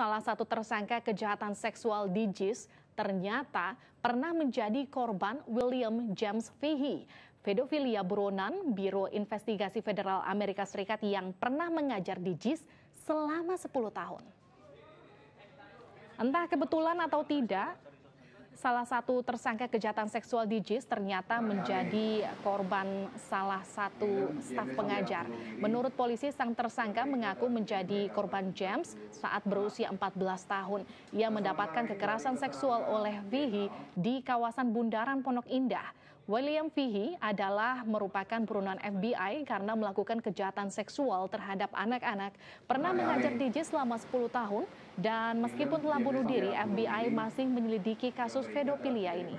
salah satu tersangka kejahatan seksual di JIS ternyata pernah menjadi korban William James Fihi, pedofilia buronan Biro Investigasi Federal Amerika Serikat yang pernah mengajar di JIS selama 10 tahun. Entah kebetulan atau tidak, salah satu tersangka kejahatan seksual di JIS ternyata menjadi korban salah satu staf pengajar. Menurut polisi, sang tersangka mengaku menjadi korban James saat berusia 14 tahun. Ia mendapatkan kekerasan seksual oleh Vihi di kawasan Bundaran Pondok Indah. William Fihi adalah merupakan buronan FBI karena melakukan kejahatan seksual terhadap anak-anak, pernah mengajar DJ selama 10 tahun, dan meskipun telah bunuh diri, FBI masih menyelidiki kasus pedofilia ini.